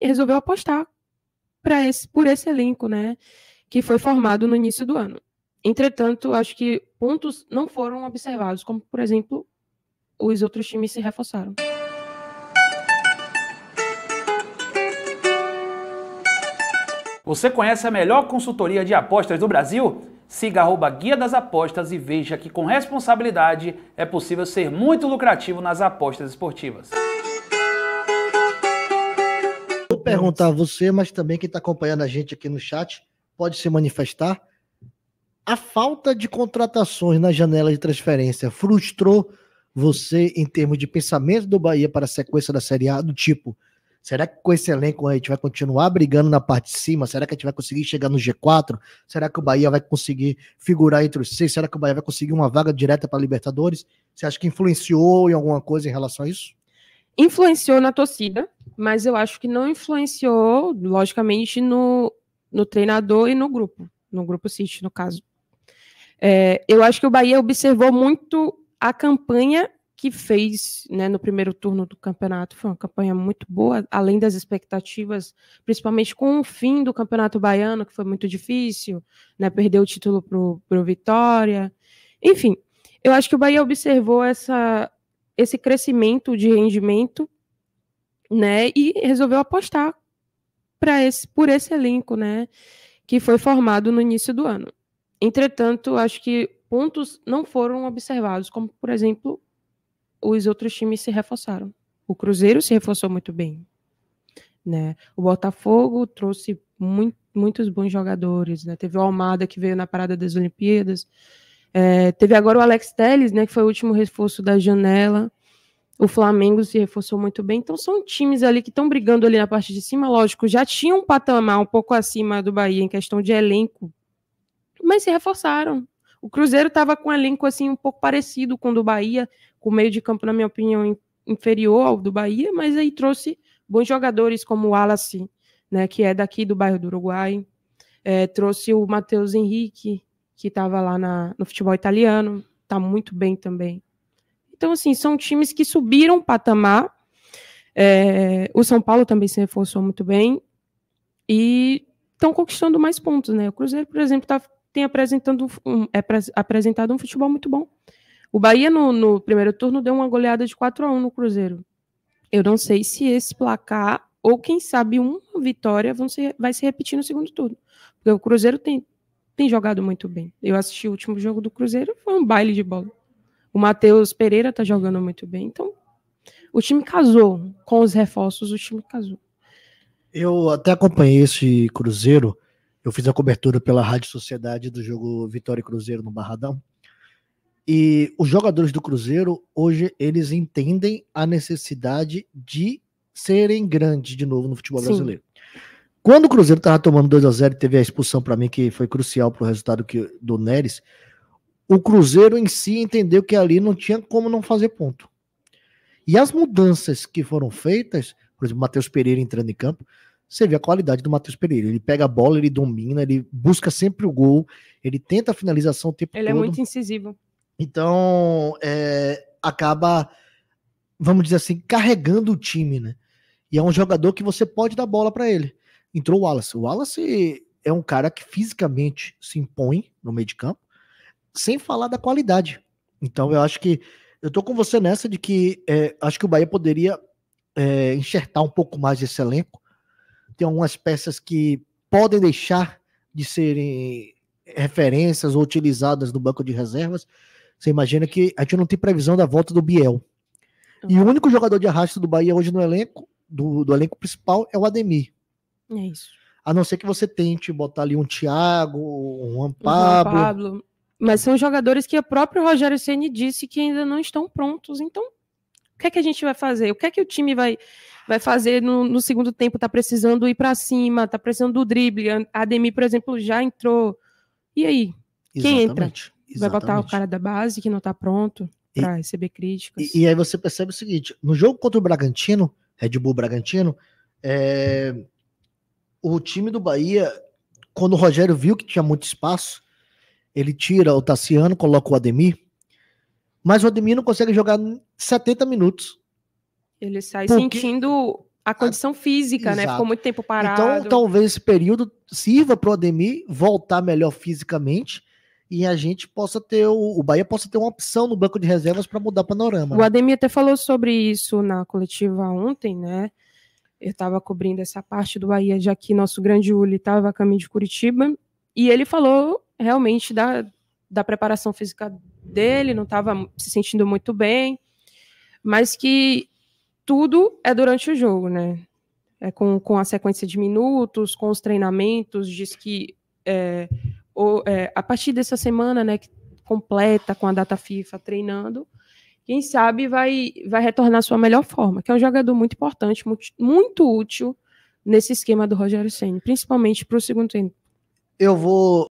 e resolveu apostar esse, por esse elenco, né? Que foi formado no início do ano. Entretanto, acho que pontos não foram observados, como, por exemplo, os outros times se reforçaram. Você conhece a melhor consultoria de apostas do Brasil? Siga arroba Guia das Apostas e veja que com responsabilidade é possível ser muito lucrativo nas apostas esportivas perguntar a você, mas também quem está acompanhando a gente aqui no chat pode se manifestar. A falta de contratações na janela de transferência frustrou você em termos de pensamento do Bahia para a sequência da Série A, do tipo, será que com esse elenco a gente vai continuar brigando na parte de cima? Será que a gente vai conseguir chegar no G4? Será que o Bahia vai conseguir figurar entre os seis? Será que o Bahia vai conseguir uma vaga direta para a Libertadores? Você acha que influenciou em alguma coisa em relação a isso? influenciou na torcida, mas eu acho que não influenciou, logicamente, no, no treinador e no grupo, no grupo City, no caso. É, eu acho que o Bahia observou muito a campanha que fez né, no primeiro turno do campeonato. Foi uma campanha muito boa, além das expectativas, principalmente com o fim do campeonato baiano, que foi muito difícil, né, perdeu o título para o Vitória. Enfim, eu acho que o Bahia observou essa, esse crescimento de rendimento, né? E resolveu apostar para esse por esse elenco, né, que foi formado no início do ano. Entretanto, acho que pontos não foram observados, como por exemplo, os outros times se reforçaram. O Cruzeiro se reforçou muito bem, né? O Botafogo trouxe muito, muitos bons jogadores, né? Teve o Almada que veio na parada das Olimpíadas, é, teve agora o Alex Telles, né, que foi o último reforço da janela. O Flamengo se reforçou muito bem. Então são times ali que estão brigando ali na parte de cima, lógico, já tinha um patamar um pouco acima do Bahia em questão de elenco, mas se reforçaram. O Cruzeiro estava com um elenco assim um pouco parecido com o do Bahia, com o meio de campo na minha opinião inferior ao do Bahia, mas aí trouxe bons jogadores como o Wallace, né, que é daqui do bairro do Uruguai. É, trouxe o Matheus Henrique, que estava lá na, no futebol italiano, está muito bem também. Então, assim, são times que subiram o patamar. É, o São Paulo também se reforçou muito bem e estão conquistando mais pontos, né? O Cruzeiro, por exemplo, tá, tem apresentando um, é, apresentado um futebol muito bom. O Bahia, no, no, primeiro turno, deu uma goleada de 4 a 1 no Cruzeiro. Eu não sei se esse placar, ou quem sabe uma vitória, vão se, vai se repetir no segundo turno. Porque o Cruzeiro tem, tem jogado muito bem. Eu assisti o último jogo do Cruzeiro, foi um baile de bola. O Matheus Pereira tá jogando muito bem. Então, o time casou. Com os reforços, o time casou. Eu até acompanhei esse Cruzeiro. Eu fiz a cobertura pela Rádio Sociedade do jogo Vitória e Cruzeiro no Barradão. E os jogadores do Cruzeiro, hoje, eles entendem a necessidade de serem grandes de novo no futebol Sim. brasileiro. Quando o Cruzeiro estava tomando 2 a 0 e teve a expulsão para mim, que foi crucial para o resultado que, do Neres, o Cruzeiro em si entendeu que ali não tinha como não fazer ponto. E as mudanças que foram feitas, por exemplo, Matheus Pereira entrando em campo, você vê a qualidade do Matheus Pereira. Ele pega a bola, ele domina, ele busca sempre o gol, ele tenta a finalização o tempo ele é todo. Ele é muito incisivo. Então, é, acaba, vamos dizer assim, carregando o time, né? E é um jogador que você pode dar bola para ele entrou o Wallace. O Wallace é um cara que fisicamente se impõe no meio de campo, sem falar da qualidade. Então eu acho que eu tô com você nessa de que é, acho que o Bahia poderia é, enxertar um pouco mais desse elenco. Tem algumas peças que podem deixar de serem referências ou utilizadas no banco de reservas. Você imagina que a gente não tem previsão da volta do Biel. E o uhum. único jogador de arrasto do Bahia hoje no elenco, do, do elenco principal, é o Ademir. É isso. A não ser que você tente botar ali um Thiago, um Juan Pablo. Um Juan Pablo. Mas são jogadores que o próprio Rogério Ceni disse que ainda não estão prontos. Então, o que é que a gente vai fazer? O que é que o time vai, vai fazer no, no segundo tempo? Tá precisando ir para cima, tá precisando do drible. A Ademir, por exemplo, já entrou. E aí? Quem entra? Exatamente. Vai botar o cara da base que não tá pronto para receber críticas. E, e, aí você percebe o seguinte: no jogo contra o Bragantino, Red Bull Bragantino, é, o time do Bahia, quando o Rogério viu que tinha muito espaço, ele tira o Tassiano, coloca o Ademir, mas o Ademir não consegue jogar 70 minutos. Ele sai porque... sentindo a condição física, Exato. né? Ficou muito tempo então, parado. Então, talvez esse período sirva para o Ademir voltar melhor fisicamente e a gente possa ter o, Bahia possa ter uma opção no banco de reservas para mudar o panorama. O né? Ademir até falou sobre isso na coletiva ontem, né? Eu estava cobrindo essa parte do Bahia, já que nosso grande Uli estava a caminho de Curitiba. E ele falou realmente da, da preparação física dele, não estava se sentindo muito bem, mas que tudo é durante o jogo, né? É com, com a sequência de minutos, com os treinamentos, diz que é, é, a partir dessa semana, né, que completa com a data FIFA treinando, quem sabe vai, vai retornar à sua melhor forma, que é um jogador muito importante, muito, muito útil nesse esquema do Rogério Senna, principalmente para o segundo tempo. Eu vou